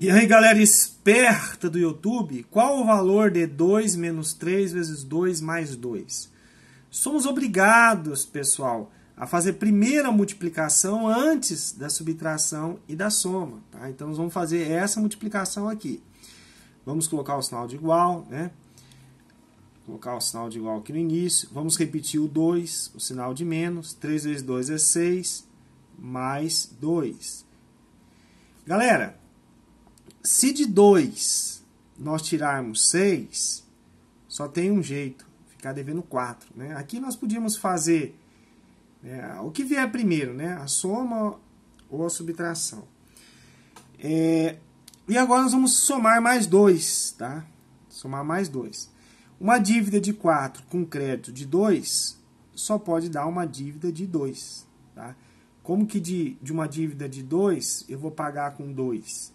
E aí, galera esperta do YouTube, qual o valor de 2 menos 3 vezes 2 mais 2? Somos obrigados, pessoal, a fazer primeiro a multiplicação antes da subtração e da soma. Tá? Então, nós vamos fazer essa multiplicação aqui. Vamos colocar o sinal de igual, né? Colocar o sinal de igual aqui no início. Vamos repetir o 2, o sinal de menos. 3 vezes 2 é 6, mais 2. Galera, se de 2 nós tirarmos 6, só tem um jeito, ficar devendo 4. Né? Aqui nós podíamos fazer né, o que vier primeiro, né? a soma ou a subtração. É, e agora nós vamos somar mais 2, tá? Somar mais 2. Uma dívida de 4 com crédito de 2 só pode dar uma dívida de 2, tá? Como que de, de uma dívida de 2 eu vou pagar com 2?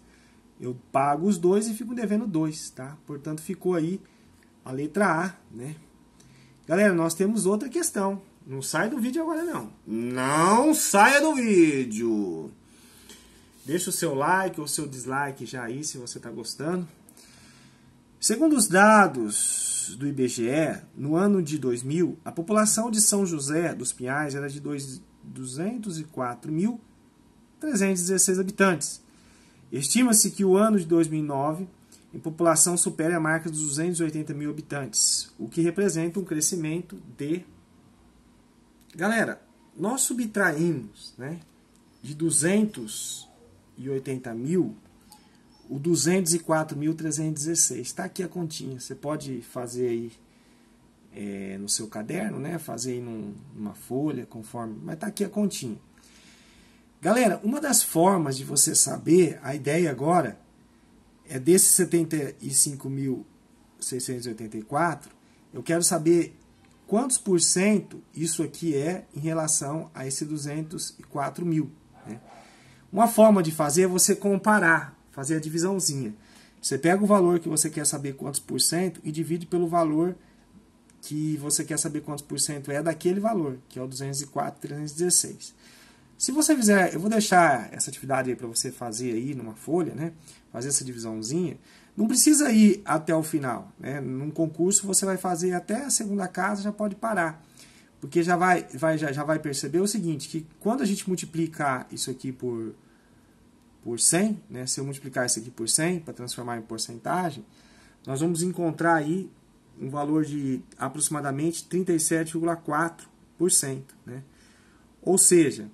eu pago os dois e fico devendo dois, tá? Portanto, ficou aí a letra A, né? Galera, nós temos outra questão. Não sai do vídeo agora, não. Não saia do vídeo! Deixa o seu like ou seu dislike já aí, se você está gostando. Segundo os dados do IBGE, no ano de 2000, a população de São José dos Pinhais era de 204.316 habitantes. Estima-se que o ano de 2009 em população supere a marca dos 280 mil habitantes, o que representa um crescimento de. Galera, nós subtraímos né, de 280 mil o 204.316. Está aqui a continha. Você pode fazer aí é, no seu caderno, né? Fazer aí num, numa folha, conforme. Mas está aqui a continha. Galera, uma das formas de você saber, a ideia agora, é desses 75.684, eu quero saber quantos por cento isso aqui é em relação a esse 204 mil. Né? Uma forma de fazer é você comparar, fazer a divisãozinha. Você pega o valor que você quer saber quantos por cento e divide pelo valor que você quer saber quantos por cento é daquele valor, que é o 204,316. Se você fizer, eu vou deixar essa atividade para você fazer aí numa folha, né? Fazer essa divisãozinha. Não precisa ir até o final, né? Num concurso você vai fazer até a segunda casa, já pode parar. Porque já vai, vai já, já vai perceber o seguinte, que quando a gente multiplicar isso aqui por por 100, né? Se eu multiplicar isso aqui por 100 para transformar em porcentagem, nós vamos encontrar aí um valor de aproximadamente 37,4%, né? Ou seja,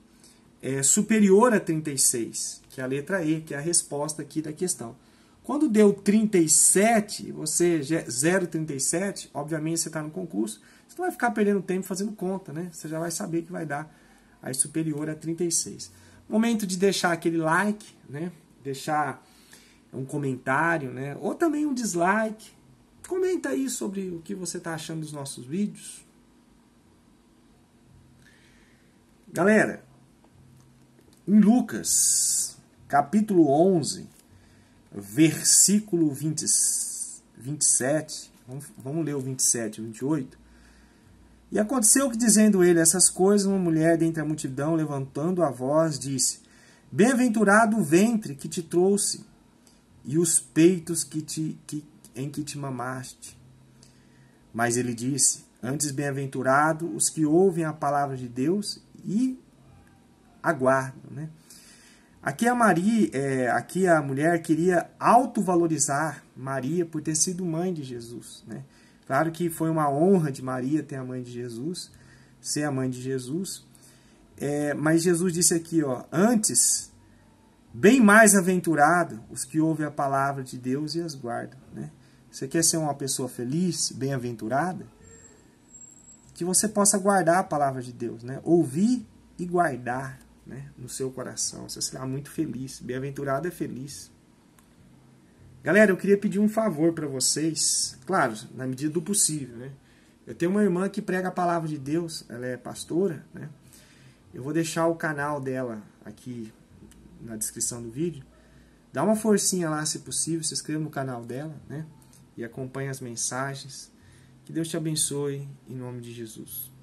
é, superior a 36, que é a letra E, que é a resposta aqui da questão. Quando deu 37, você 0,37, obviamente você está no concurso, você não vai ficar perdendo tempo fazendo conta, né? Você já vai saber que vai dar aí superior a 36. Momento de deixar aquele like, né? Deixar um comentário, né? Ou também um dislike. Comenta aí sobre o que você está achando dos nossos vídeos. Galera, em Lucas, capítulo 11, versículo 20, 27, vamos, vamos ler o 27 e 28. E aconteceu que, dizendo ele essas coisas, uma mulher dentre a multidão, levantando a voz, disse: Bem-aventurado o ventre que te trouxe e os peitos que te, que, em que te mamaste. Mas ele disse: Antes bem-aventurado os que ouvem a palavra de Deus e aguardam. Né? Aqui a Maria, é, aqui a mulher queria autovalorizar Maria por ter sido mãe de Jesus. Né? Claro que foi uma honra de Maria ter a mãe de Jesus, ser a mãe de Jesus. É, mas Jesus disse aqui, ó, antes, bem mais aventurado os que ouvem a palavra de Deus e as guardam. Né? Você quer ser uma pessoa feliz, bem-aventurada? Que você possa guardar a palavra de Deus, né? Ouvir e guardar né, no seu coração. Você será muito feliz. Bem-aventurado é feliz. Galera, eu queria pedir um favor para vocês, claro, na medida do possível, né? Eu tenho uma irmã que prega a palavra de Deus, ela é pastora, né? Eu vou deixar o canal dela aqui na descrição do vídeo. Dá uma forcinha lá, se possível, se inscreva no canal dela, né? E acompanhe as mensagens. Que Deus te abençoe, em nome de Jesus.